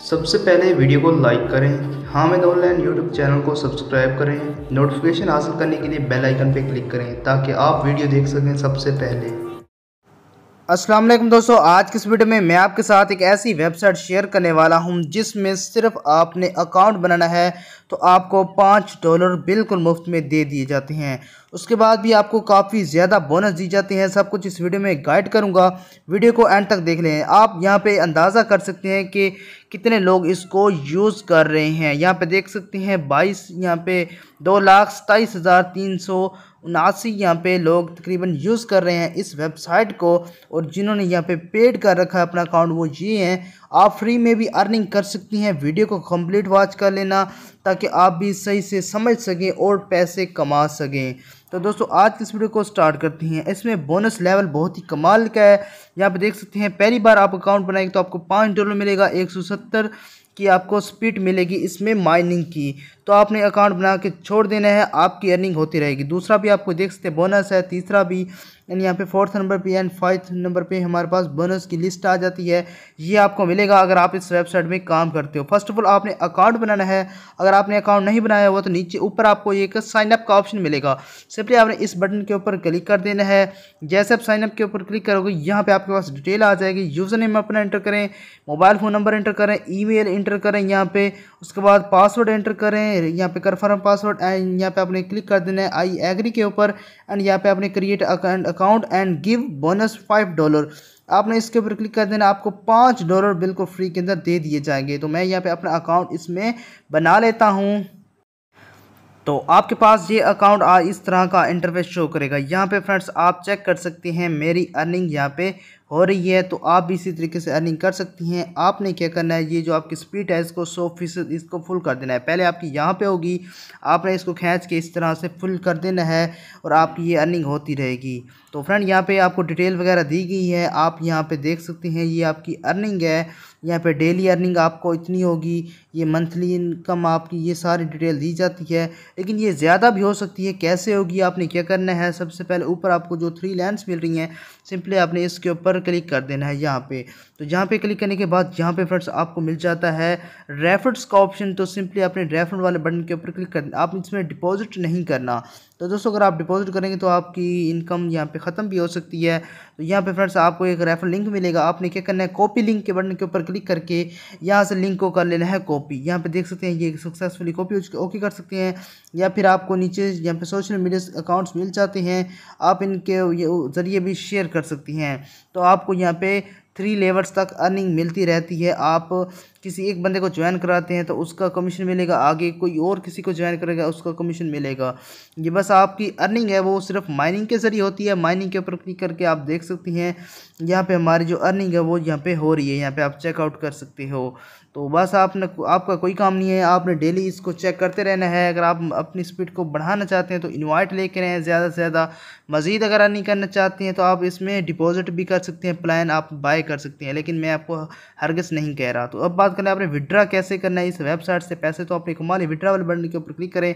सबसे पहले वीडियो को लाइक करें हामिद ऑनलाइन यूट्यूब चैनल को सब्सक्राइब करें नोटिफिकेशन हासिल करने के लिए बेल आइकन पर क्लिक करें ताकि आप वीडियो देख सकें सबसे पहले अस्सलाम वालेकुम दोस्तों आज की इस वीडियो में मैं आपके साथ एक ऐसी वेबसाइट शेयर करने वाला हूं जिसमें सिर्फ आपने अकाउंट बनाना है तो आपको पाँच डॉलर बिल्कुल मुफ्त में दे दिए जाते हैं उसके बाद भी आपको काफ़ी ज़्यादा बोनस दी जाती हैं सब कुछ इस वीडियो में गाइड करूंगा वीडियो को एंड तक देख लें आप यहाँ पर अंदाज़ा कर सकते हैं कि कितने लोग इसको यूज़ कर रहे हैं यहाँ पे देख सकते हैं बाईस यहाँ पे दो लाख सताईस हज़ार तीन सौ उनासी यहाँ पे लोग तकरीबन यूज़ कर रहे हैं इस वेबसाइट को और जिन्होंने यहाँ पे पेड कर रखा है अपना अकाउंट वो ये हैं आप फ्री में भी अर्निंग कर सकती हैं वीडियो को कंप्लीट वॉच कर लेना ताकि आप भी सही से समझ सकें और पैसे कमा सकें तो दोस्तों आज इस वीडियो को स्टार्ट करती हैं इसमें बोनस लेवल बहुत ही कमाल का है यहाँ पर देख सकते हैं पहली बार आप अकाउंट बनाएंगे तो आपको पाँच डॉलर मिलेगा एक सौ सत्तर कि आपको स्पीड मिलेगी इसमें माइनिंग की तो आपने अकाउंट बना के छोड़ देना है आपकी अर्निंग होती रहेगी दूसरा भी आपको देख सकते हैं बोनस है तीसरा भी एंड यहाँ पे फोर्थ नंबर पे एंड फाइव नंबर पे हमारे पास बोनस की लिस्ट आ जाती है ये आपको मिलेगा अगर आप इस वेबसाइट में काम करते हो फर्स्ट ऑफ ऑल आपने अकाउंट बनाना है अगर आपने अकाउंट नहीं बनाया हुआ तो नीचे ऊपर आपको एक साइनअप का ऑप्शन मिलेगा सिंपली आपने इस बटन के ऊपर क्लिक कर देना है जैसे आप साइनअप के ऊपर क्लिक करोगे यहाँ पर आपके पास डिटेल आ जाएगी यूज़र नेम अपना एंटर करें मोबाइल फ़ोन नंबर एंटर करें ई मेल इंटर करें यहाँ पे उसके बाद पासवर्ड एंटर करें यहाँ पे कन्फर्म पासवर्ड एंड यहाँ पे आपने क्लिक कर देना है आई एग्री के ऊपर एंड यहाँ पे आपने create account and give bonus five dollar आपने इसके ऊपर क्लिक कर देना आपको पाँच डॉलर बिल्कुल फ्री के अंदर दे दिए जाएंगे तो मैं यहाँ पर अपना अकाउंट इसमें बना लेता हूँ तो आपके पास ये अकाउंट आ इस तरह का इंटरफेस शो करेगा यहाँ पे फ्रेंड्स आप चेक कर सकते हैं मेरी अर्निंग यहाँ पे हो रही है तो आप भी इसी तरीके से अर्निंग कर सकती हैं आपने क्या करना है ये जो आपकी स्पीड है इसको सौ फीसद इसको फुल कर देना है पहले आपकी यहाँ पे होगी आपने इसको खींच के इस तरह से फुल कर देना है और आपकी ये अर्निंग होती रहेगी तो फ्रेंड यहाँ पे आपको डिटेल वगैरह दी गई है आप यहाँ पे देख सकते हैं ये आपकी अर्निंग है यहाँ पे डेली अर्निंग आपको इतनी होगी ये मंथली इनकम आपकी ये सारी डिटेल दी जाती है लेकिन ये ज़्यादा भी हो सकती है कैसे होगी आपने क्या करना है सबसे पहले ऊपर आपको जो थ्री लाइन्स मिल रही हैं सिंपली आपने इसके ऊपर क्लिक कर देना है यहाँ पे तो यहाँ पे क्लिक करने के बाद यहाँ पे फ्रेंड्स आपको मिल जाता है रेफर्स का ऑप्शन तो सिंपली आपने रेफर वाले बटन के ऊपर क्लिक कर आप इसमें डिपॉजिट नहीं करना तो दोस्तों अगर आप डिपॉजिट करेंगे तो आपकी इनकम यहाँ पे ख़त्म भी हो सकती है तो यहाँ पे फ्रेंड्स आपको एक रेफर लिंक मिलेगा आपने क्या करना है कॉपी लिंक के बटन के ऊपर क्लिक करके यहाँ से लिंक को कर लेना है कॉपी यहाँ पे देख सकते हैं ये सक्सेसफुली कॉपी ओके कर सकते हैं या फिर आपको नीचे यहाँ पे सोशल मीडिया अकाउंट्स मिल जाते हैं आप इनके ज़रिए भी शेयर कर सकती हैं तो आपको यहाँ पे थ्री लेवल्स तक अर्निंग मिलती रहती है आप किसी एक बंदे को ज्वाइन कराते हैं तो उसका कमीशन मिलेगा आगे कोई और किसी को ज्वाइन करेगा उसका कमीशन मिलेगा ये बस आपकी अर्निंग है वो सिर्फ माइनिंग के ज़रिए होती है माइनिंग के ऊपर क्लिक करके आप देख सकती हैं यहाँ पे हमारी जो अर्निंग है वो यहाँ पे हो रही है यहाँ पे आप चेकआउट कर सकते हो तो बस आपने आपका कोई काम नहीं है आपने डेली इसको चेक करते रहना है अगर आप अपनी स्पीड को बढ़ाना चाहते हैं तो इन्वाइट रहे हैं ज़्यादा से ज़्यादा मज़ीद अगर अर्निंग करना चाहते हैं तो आप इसमें डिपॉजिट भी कर सकते हैं प्लान आप बाय अप्लाई कर सकती हैं लेकिन मैं आपको हरगस नहीं कह रहा तो अब बात करें आपने विड्रा कैसे करना है इस वेबसाइट से पैसे तो आपने कमा लिए विड्रा वाले बटन के ऊपर क्लिक करें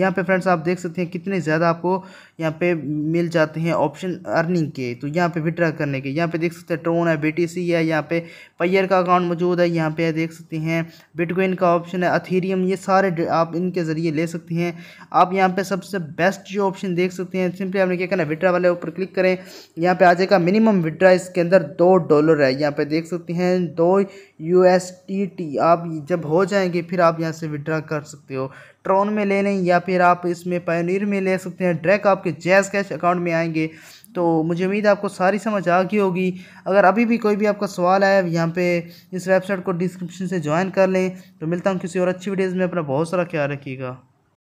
यहाँ पे फ्रेंड्स आप देख सकते हैं कितने ज़्यादा आपको यहाँ पे मिल जाते हैं ऑप्शन अर्निंग के तो यहाँ पर विड्रा करने के यहाँ पर देख सकते हैं ट्रोन है बी है यहाँ पे पैयर का अकाउंट मौजूद है यहाँ पर देख सकते हैं बिटकॉइन का ऑप्शन है अथीरियम ये सारे आप इनके ज़रिए ले सकते हैं आप यहाँ पर सबसे बेस्ट जो ऑप्शन देख सकते हैं सिंपली आपने क्या करना है विड्रा वाले ऊपर क्लिक करें यहाँ पर आ जाएगा मिनिमम विड्रा इसके अंदर दो डॉलर है यहाँ पे देख सकते हैं दो यू एस टी टी आप जब हो जाएंगे फिर आप यहाँ से विड्रा कर सकते हो ट्रॉन में ले लें या फिर आप इसमें पायोनियर में ले सकते हैं ड्रैक आपके जैज़ कैश अकाउंट में आएंगे तो मुझे उम्मीद आपको सारी समझ आ गई होगी अगर अभी भी कोई भी आपका सवाल आया यहाँ पे इस वेबसाइट को डिस्क्रिप्शन से ज्वाइन कर लें तो मिलता हूँ किसी और अच्छी वीडियोज़ में अपना बहुत सारा ख्याल रखिएगा